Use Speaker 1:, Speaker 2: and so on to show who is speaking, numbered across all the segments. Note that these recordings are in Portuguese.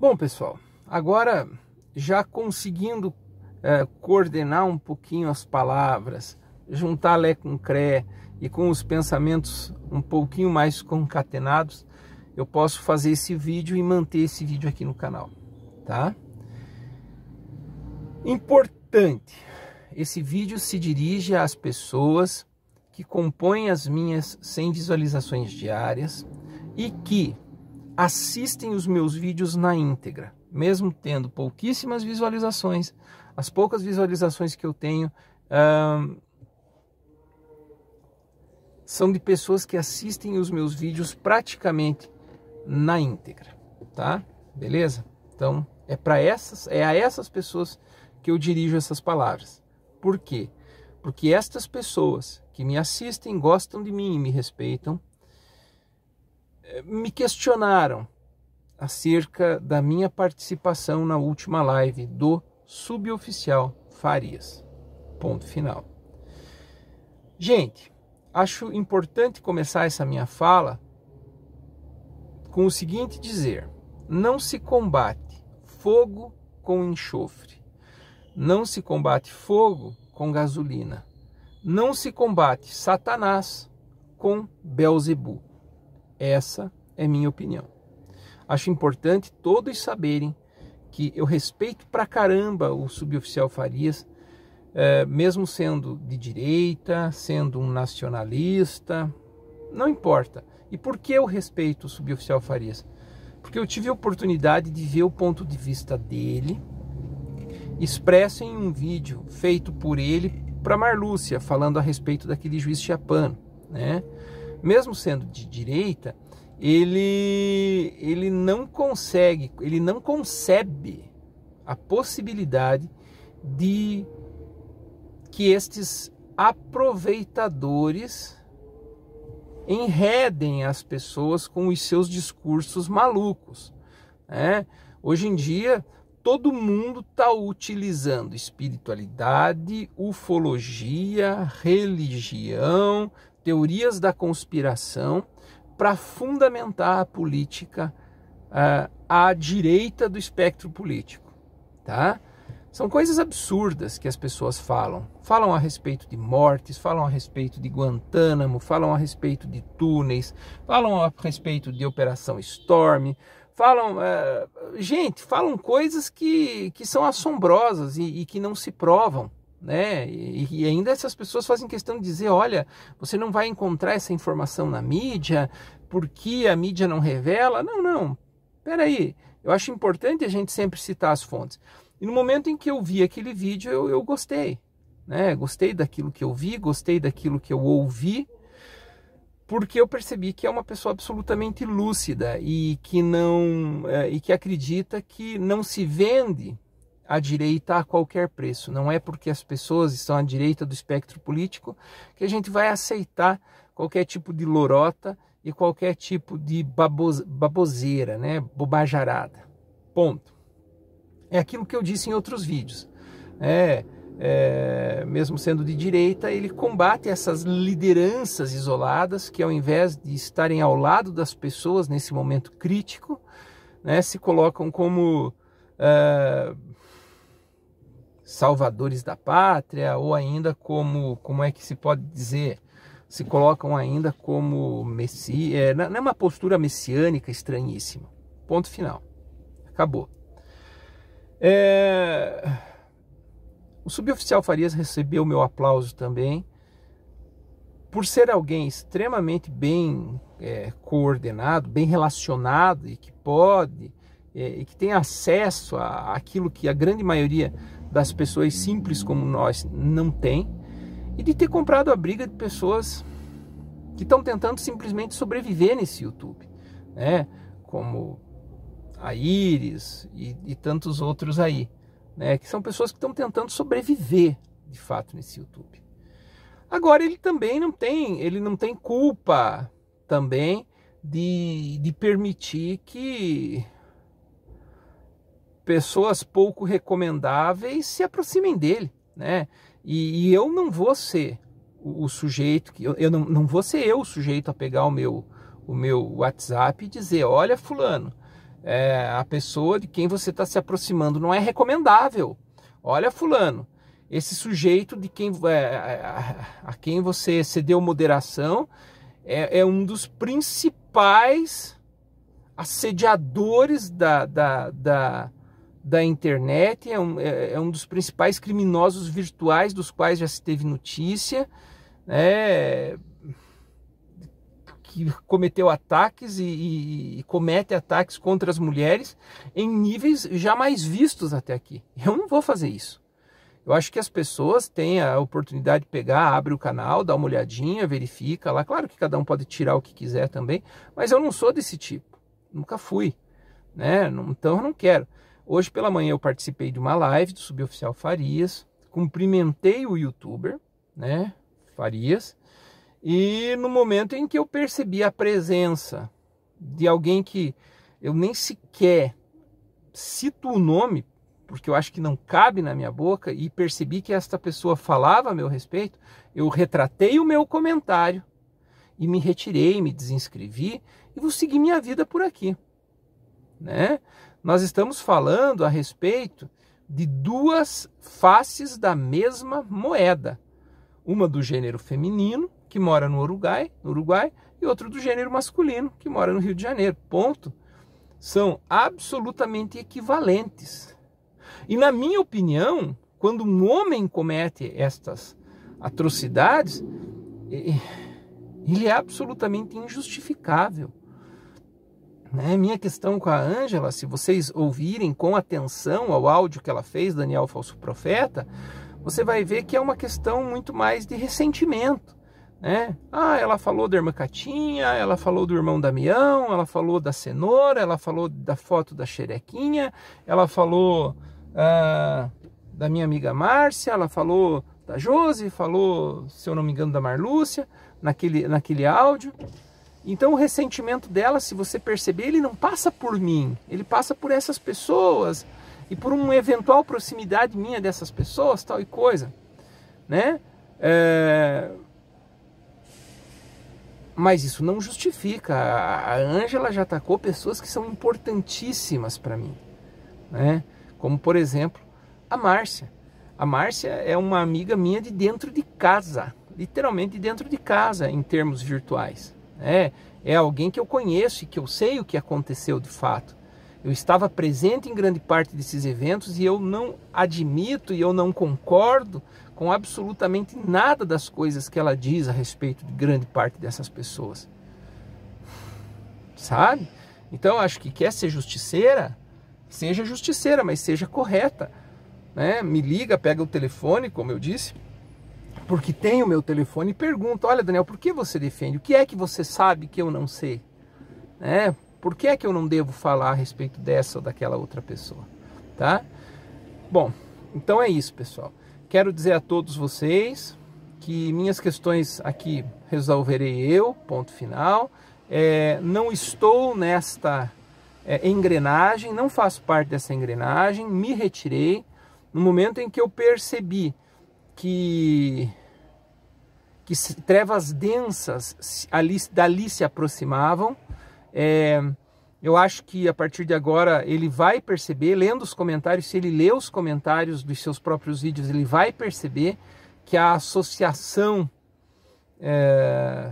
Speaker 1: Bom, pessoal, agora já conseguindo é, coordenar um pouquinho as palavras, juntar Lé com Cré e com os pensamentos um pouquinho mais concatenados, eu posso fazer esse vídeo e manter esse vídeo aqui no canal, tá? Importante, esse vídeo se dirige às pessoas que compõem as minhas 100 visualizações diárias e que assistem os meus vídeos na íntegra. Mesmo tendo pouquíssimas visualizações, as poucas visualizações que eu tenho são de pessoas que assistem os meus vídeos praticamente na íntegra, tá? Beleza? Então é para essas, é a essas pessoas que eu dirijo essas palavras. Por quê? Porque estas pessoas que me assistem, gostam de mim e me respeitam, me questionaram acerca da minha participação na última live do suboficial Farias. Ponto final. Gente, acho importante começar essa minha fala com o seguinte dizer: não se combate fogo com enxofre. Não se combate fogo com gasolina. Não se combate Satanás com Belzebu. Essa é minha opinião. Acho importante todos saberem que eu respeito pra caramba o suboficial Farias, é, mesmo sendo de direita, sendo um nacionalista, não importa. E por que eu respeito o suboficial Farias? Porque eu tive a oportunidade de ver o ponto de vista dele expresso em um vídeo feito por ele para Marlúcia, falando a respeito daquele juiz Chapano, né? mesmo sendo de direita, ele, ele não consegue, ele não concebe a possibilidade de que estes aproveitadores enredem as pessoas com os seus discursos malucos. Né? Hoje em dia, todo mundo está utilizando espiritualidade, ufologia, religião, teorias da conspiração para fundamentar a política uh, à direita do espectro político, tá? São coisas absurdas que as pessoas falam. Falam a respeito de mortes, falam a respeito de Guantánamo, falam a respeito de túneis, falam a respeito de Operação Storm, falam é, gente falam coisas que, que são assombrosas e, e que não se provam né e, e, ainda essas pessoas fazem questão de dizer olha você não vai encontrar essa informação na mídia porque a mídia não revela não não pera aí eu acho importante a gente sempre citar as fontes e no momento em que eu vi aquele vídeo eu, eu gostei né gostei daquilo que eu vi gostei daquilo que eu ouvi porque eu percebi que é uma pessoa absolutamente lúcida e que não é, e que acredita que não se vende a direita a qualquer preço. Não é porque as pessoas estão à direita do espectro político que a gente vai aceitar qualquer tipo de lorota e qualquer tipo de babose, baboseira, né, bobajarada. Ponto. É aquilo que eu disse em outros vídeos. É, é, mesmo sendo de direita, ele combate essas lideranças isoladas que, ao invés de estarem ao lado das pessoas nesse momento crítico, né, se colocam como uh, salvadores da pátria ou ainda como, como é que se pode dizer, se colocam ainda como messias. é, não é uma postura messiânica estranhíssima. Ponto final. Acabou. É... O suboficial Farias recebeu meu aplauso também, por ser alguém extremamente bem é, coordenado, bem relacionado e que pode é, e que tem acesso a aquilo que a grande maioria das pessoas simples como nós não tem, e de ter comprado a briga de pessoas que estão tentando simplesmente sobreviver nesse YouTube, né? Como a Iris e, e tantos outros aí né, que são pessoas que estão tentando sobreviver, de fato, nesse YouTube. Agora ele também não tem, ele não tem culpa também de, de permitir que pessoas pouco recomendáveis se aproximem dele, né? E, e eu não vou ser o, o sujeito que eu, eu, não, não vou ser eu o sujeito a pegar o meu o meu WhatsApp e dizer, olha fulano, é, a pessoa de quem você está se aproximando. Não é recomendável. Olha, Fulano, esse sujeito de quem é, a, a, quem você cedeu moderação é, é, um dos principais assediadores da, da, da, da internet, é um, é, é um dos principais criminosos virtuais dos quais já se teve notícia. É, né? que cometeu ataques e, e, e, comete ataques contra as mulheres em níveis jamais vistos até aqui. Eu não vou fazer isso. Eu acho que as pessoas têm a oportunidade de pegar, abre o canal, dá uma olhadinha, verifica lá. Claro que cada um pode tirar o que quiser também, mas eu não sou desse tipo. Nunca fui. Né? Então eu não quero. Hoje pela manhã eu participei de uma live do Suboficial Farias, cumprimentei o youtuber, né? Farias, e no momento em que eu percebi a presença de alguém que eu nem sequer cito o nome, porque eu acho que não cabe na minha boca, e percebi que esta pessoa falava a meu respeito, eu retratei o meu comentário e me retirei, me desinscrevi e vou seguir minha vida por aqui. Né? Nós estamos falando a respeito de duas faces da mesma moeda, uma do gênero feminino que mora no Uruguai, no Uruguai, e outro do gênero masculino, que mora no Rio de Janeiro. Ponto. São absolutamente equivalentes. E na minha opinião, quando um homem comete estas atrocidades, ele é absolutamente injustificável. Né? Minha questão com a Ângela, se vocês ouvirem com atenção ao áudio que ela fez, Daniel Falso Profeta, você vai ver que é uma questão muito mais de ressentimento né? Ah, ela falou da irmã Catinha, ela falou do irmão Damião, ela falou da cenoura, ela falou da foto da xerequinha, ela falou ah, da minha amiga Márcia, ela falou da Josi, falou, se eu não me engano, da Marlúcia, naquele, naquele áudio. Então o ressentimento dela, se você perceber, ele não passa por mim, ele passa por essas pessoas e por uma eventual proximidade minha dessas pessoas, tal e coisa, né? É mas isso não justifica. A Ângela já atacou pessoas que são importantíssimas para mim, né? Como por exemplo, a Márcia. A Márcia é uma amiga minha de dentro de casa, literalmente de dentro de casa em termos virtuais, né? É alguém que eu conheço e que eu sei o que aconteceu de fato. Eu estava presente em grande parte desses eventos e eu não admito e eu não concordo com absolutamente nada das coisas que ela diz a respeito de grande parte dessas pessoas. Sabe? Então acho que quer ser justiceira, seja justiceira, mas seja correta. Né? Me liga, pega o telefone, como eu disse, porque tem o meu telefone e pergunta: olha, Daniel, por que você defende? O que é que você sabe que eu não sei? Né? Por que é que eu não devo falar a respeito dessa ou daquela outra pessoa? Tá? Bom, então é isso, pessoal. Quero dizer a todos vocês que minhas questões aqui resolverei eu, ponto final. É, não estou nesta é, engrenagem, não faço parte dessa engrenagem, me retirei no momento em que eu percebi que, que trevas densas ali, dali se aproximavam. É, eu acho que a partir de agora ele vai perceber, lendo os comentários, se ele lê os comentários dos seus próprios vídeos, ele vai perceber que a associação é,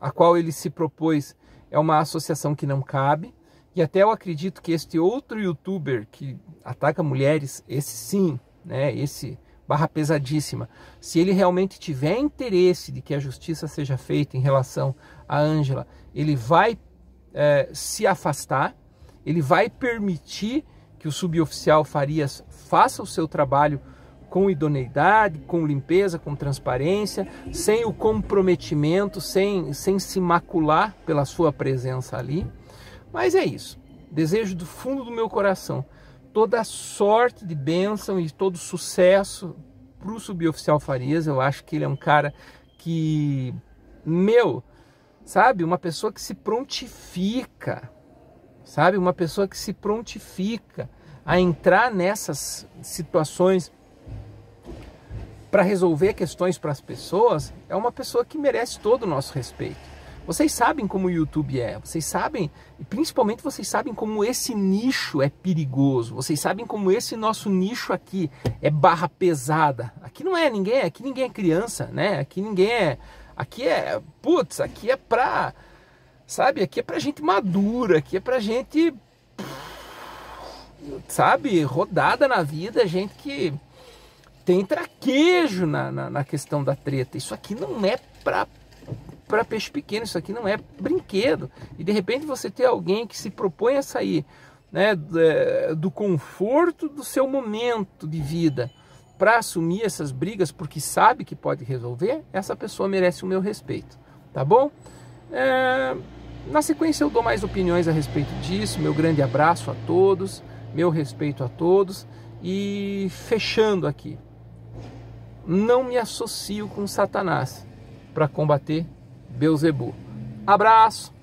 Speaker 1: a qual ele se propôs é uma associação que não cabe. E até eu acredito que este outro youtuber que ataca mulheres, esse sim, né, esse barra pesadíssima, se ele realmente tiver interesse de que a justiça seja feita em relação a Ângela, ele vai é, se afastar, ele vai permitir que o suboficial Farias faça o seu trabalho com idoneidade, com limpeza, com transparência, sem o comprometimento, sem, sem se macular pela sua presença ali. Mas é isso. Desejo do fundo do meu coração toda sorte de bênção e todo sucesso para o suboficial Farias. Eu acho que ele é um cara que, meu, Sabe? Uma pessoa que se prontifica, sabe? Uma pessoa que se prontifica a entrar nessas situações para resolver questões para as pessoas é uma pessoa que merece todo o nosso respeito. Vocês sabem como o YouTube é, vocês sabem, e principalmente vocês sabem como esse nicho é perigoso, vocês sabem como esse nosso nicho aqui é barra pesada. Aqui não é ninguém, aqui ninguém é criança, né? Aqui ninguém é Aqui é, putz, aqui é pra, sabe? Aqui é pra gente madura, aqui é pra gente, sabe? Rodada na vida, gente que tem traquejo na, na, na questão da treta. Isso aqui não é pra pra peixe pequeno, isso aqui não é brinquedo. E de repente você ter alguém que se propõe a sair né, do é, conforto do seu momento de vida para assumir essas brigas porque sabe que pode resolver, essa pessoa merece o meu respeito, tá bom? É... Na sequência eu dou mais opiniões a respeito disso. Meu grande abraço a todos, meu respeito a todos e fechando aqui. Não me associo com Satanás para combater Beuzebu. Abraço.